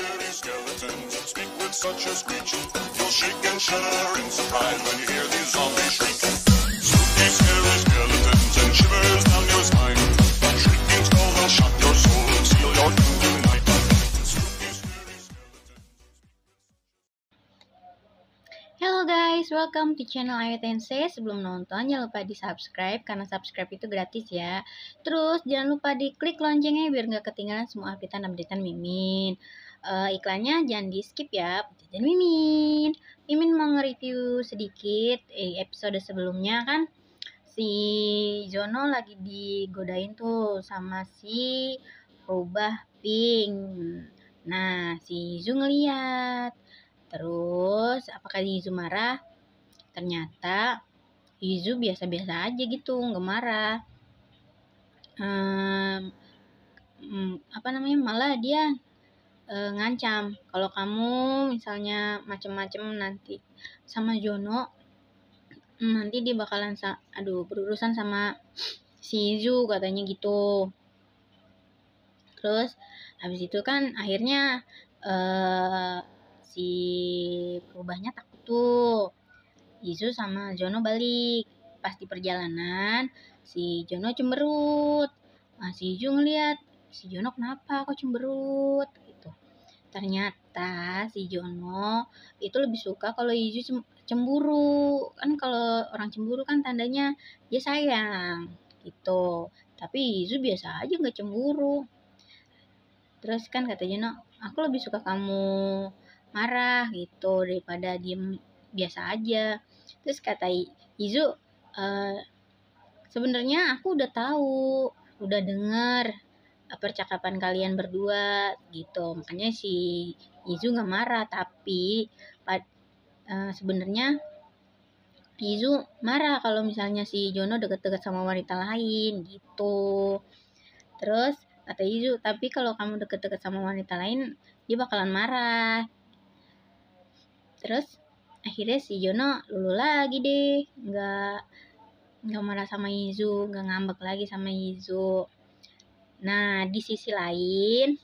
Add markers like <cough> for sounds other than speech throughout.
scary skeletons and speak with such a screech. You'll shake and shudder in surprise when you hear these zombies shriek. Spooky, scary skeletons and shivers down your spine. shrieking skull will shock your soul and seal your doom tonight. Hello guys, welcome to channel Ayu Tense. Sebelum nonton jangan lupa di subscribe karena subscribe itu gratis ya. Terus jangan lupa di klik loncengnya biar nggak ketinggalan semua update dan update Mimin uh, iklannya jangan di skip ya dan Mimin Mimin mau nge-review sedikit eh, episode sebelumnya kan si Jono lagi digodain tuh sama si rubah pink nah si Zu ngeliat terus apakah Zu marah ternyata Izu biasa-biasa aja gitu nggak marah um, apa namanya malah dia e, ngancam kalau kamu misalnya macem-macem nanti sama Jono nanti dia bakalan sa aduh berurusan sama si Izu katanya gitu terus habis itu kan akhirnya e, si perubahnya takut tuh Izu sama Jono balik pas di perjalanan si Jono cemberut nah, si Izu ngeliat si Jono kenapa kok cemberut ternyata si Jono itu lebih suka kalau Yuju cemburu kan kalau orang cemburu kan tandanya dia sayang gitu tapi Yuju biasa aja nggak cemburu terus kan kata Jono aku lebih suka kamu marah gitu daripada diem biasa aja terus kata Izu e, eh, sebenarnya aku udah tahu udah denger percakapan kalian berdua gitu makanya si Izu nggak marah tapi uh, sebenarnya Izu marah kalau misalnya si Jono deket-deket sama wanita lain gitu terus kata Izu tapi kalau kamu deket-deket sama wanita lain dia bakalan marah terus akhirnya si Jono lulu lagi deh nggak nggak marah sama Izu nggak ngambek lagi sama Izu Nah, di sisi lain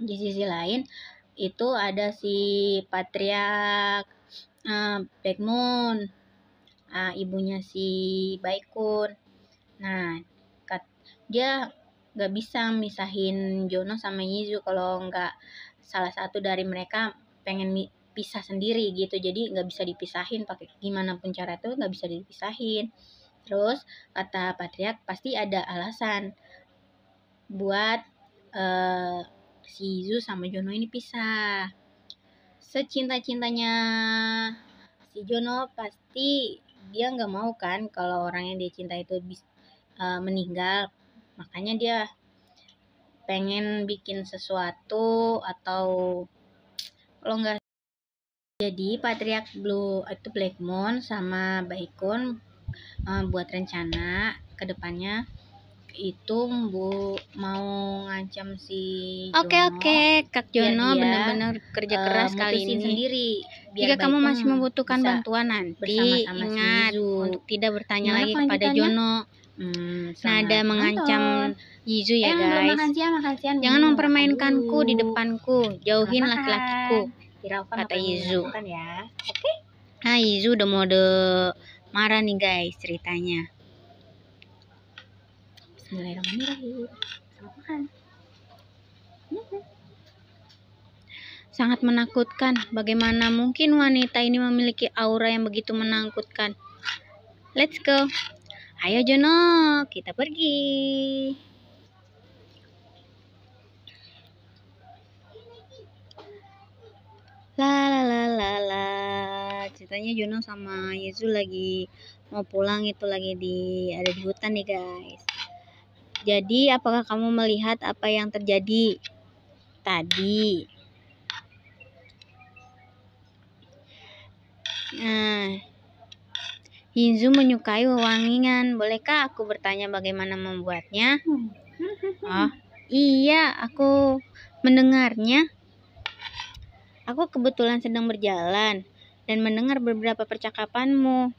di sisi lain itu ada si patriark uh, uh, ibunya si Baikun. Nah, dia nggak bisa misahin Jono sama Yizu kalau nggak salah satu dari mereka pengen pisah sendiri gitu jadi nggak bisa dipisahin pakai gimana pun cara itu nggak bisa dipisahin terus kata patriak pasti ada alasan buat uh, si Izu sama Jono ini pisah. Secinta-cintanya si Jono pasti dia nggak mau kan kalau orang yang dia cinta itu bis, uh, meninggal. Makanya dia pengen bikin sesuatu atau kalau nggak jadi Patriark Blue itu Black Moon sama Baikun uh, eh, buat rencana kedepannya itu bu mau ngancam si oke oke okay. Kak iya, Jono ya benar-benar kerja keras eh, kali ini sendiri jika kamu masih kan. membutuhkan bantuan nanti ingat si untuk tidak bertanya Mana lagi kepada Jono Hmm, nada mengancam Yizu ya eh, guys. Jangan bu. mempermainkanku Aduh. di depanku, jauhin laki-lakiku. Kata Yizu. Ya. Okay. Nah Yizu udah mode marah nih guys ceritanya. Bismillahirrahmanirrahim. Iya, kan? Sangat menakutkan. Bagaimana mungkin wanita ini memiliki aura yang begitu menakutkan? Let's go. Ayo Jono, kita pergi. La la la la la. Ceritanya Jono sama Yezu lagi mau pulang itu lagi di ada di hutan nih guys. Jadi, apakah kamu melihat apa yang terjadi tadi? Nah, Hinzu menyukai wangian. Bolehkah aku bertanya bagaimana membuatnya? Oh, iya, aku mendengarnya. Aku kebetulan sedang berjalan dan mendengar beberapa percakapanmu.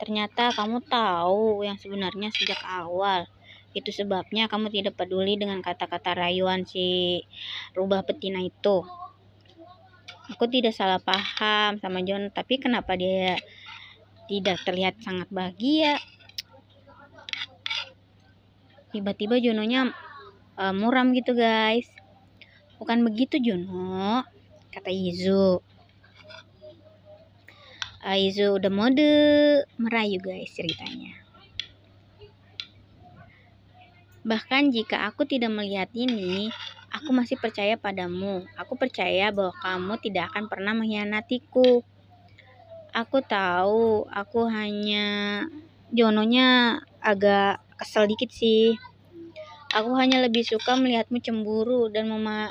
Ternyata kamu tahu yang sebenarnya sejak awal. Itu sebabnya kamu tidak peduli dengan kata-kata rayuan si rubah betina itu. Aku tidak salah paham sama John, tapi kenapa dia tidak terlihat sangat bahagia? Tiba-tiba Jononya uh, muram gitu, guys. Bukan begitu, Jono, kata Izu. Uh, Izu udah mode merayu, guys, ceritanya. Bahkan jika aku tidak melihat ini, aku masih percaya padamu. Aku percaya bahwa kamu tidak akan pernah mengkhianatiku. Aku tahu, aku hanya Jononya agak kesel dikit sih. Aku hanya lebih suka melihatmu cemburu dan mema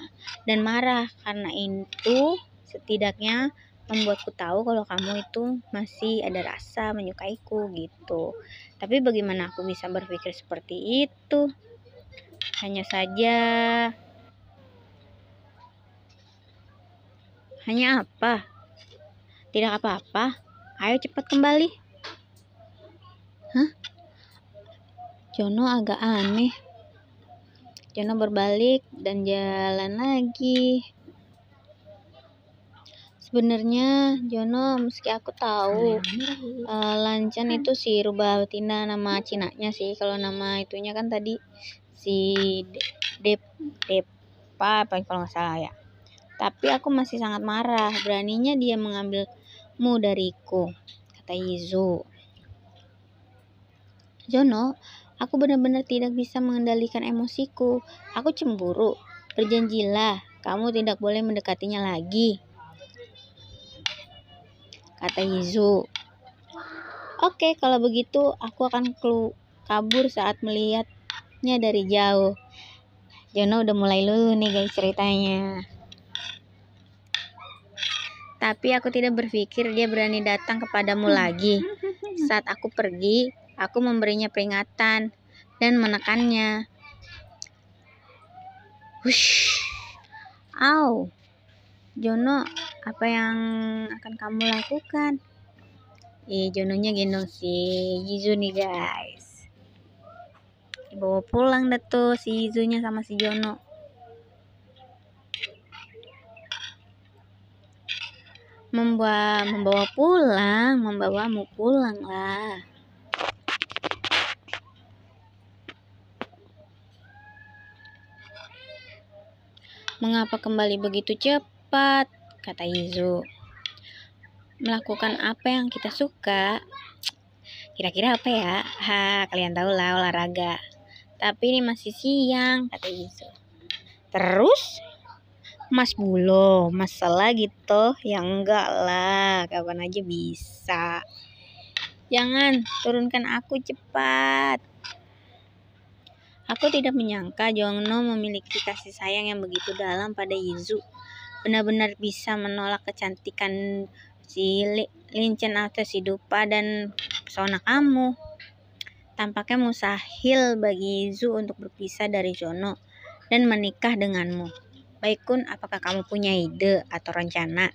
dan marah karena itu setidaknya membuatku tahu kalau kamu itu masih ada rasa menyukaiku gitu. Tapi bagaimana aku bisa berpikir seperti itu? Hanya saja Hanya apa? Tidak apa-apa. Ayo cepat kembali. Hah? Jono agak aneh. Jono berbalik dan jalan lagi. Sebenarnya Jono, meski aku tahu uh, iya, eh, Lancan iya. itu si Rubah Betina nama Cinanya sih. Kalau nama itunya kan tadi si Dep Depa apa kalau nggak salah ya. Tapi aku masih sangat marah. Beraninya dia mengambilmu dariku, kata Yizu. Jono, aku benar-benar tidak bisa mengendalikan emosiku. Aku cemburu. Berjanjilah, kamu tidak boleh mendekatinya lagi kata Yizu. Oke, okay, kalau begitu aku akan kabur saat melihatnya dari jauh. Jono udah mulai lulu nih guys ceritanya. Tapi aku tidak berpikir dia berani datang kepadamu <laughs> lagi. Saat aku pergi, aku memberinya peringatan dan menekannya. Wush. Ow. Jono apa yang akan kamu lakukan eh Jononya gendong si Jizu nih guys dibawa pulang deh tuh si Jizunya sama si Jono membawa membawa pulang membawamu pulang lah mengapa kembali begitu cepat cepat, kata Yuzu. Melakukan apa yang kita suka, kira-kira apa ya? Ha, kalian tahu lah olahraga. Tapi ini masih siang, kata Yuzu. Terus? Mas Bulo, masalah gitu? Ya enggak lah, kapan aja bisa. Jangan, turunkan aku cepat. Aku tidak menyangka Jongno memiliki kasih sayang yang begitu dalam pada Yizu benar-benar bisa menolak kecantikan si Lincen atau si Dupa dan pesona kamu. Tampaknya mustahil bagi Zu untuk berpisah dari Jono dan menikah denganmu. baikun apakah kamu punya ide atau rencana?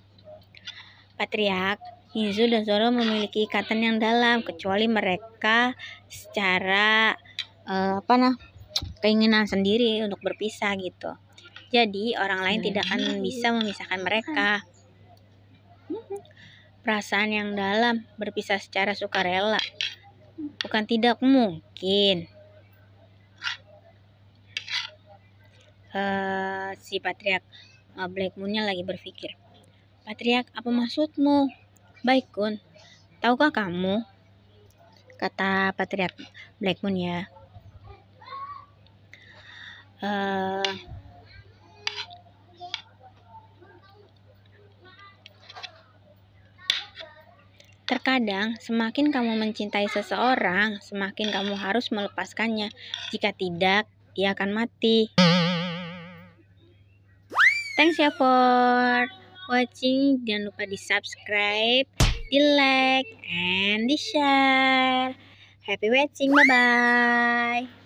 Patriark, Izu dan Zoro memiliki ikatan yang dalam kecuali mereka secara uh, apa nah keinginan sendiri untuk berpisah gitu. Jadi, orang lain tidak akan nah, iya. bisa memisahkan iya, mereka. Kan? Perasaan yang dalam berpisah secara sukarela bukan tidak mungkin. Uh, si patriak uh, eh, Black Moonnya lagi berpikir. Patriark, apa maksudmu? Baik, Kun. Tahukah kamu? Kata patriak Black Moon ya. Uh, eh, Terkadang, semakin kamu mencintai seseorang, semakin kamu harus melepaskannya. Jika tidak, dia akan mati. Thanks ya for watching. Jangan lupa di subscribe, di like, and di share. Happy watching. Bye-bye.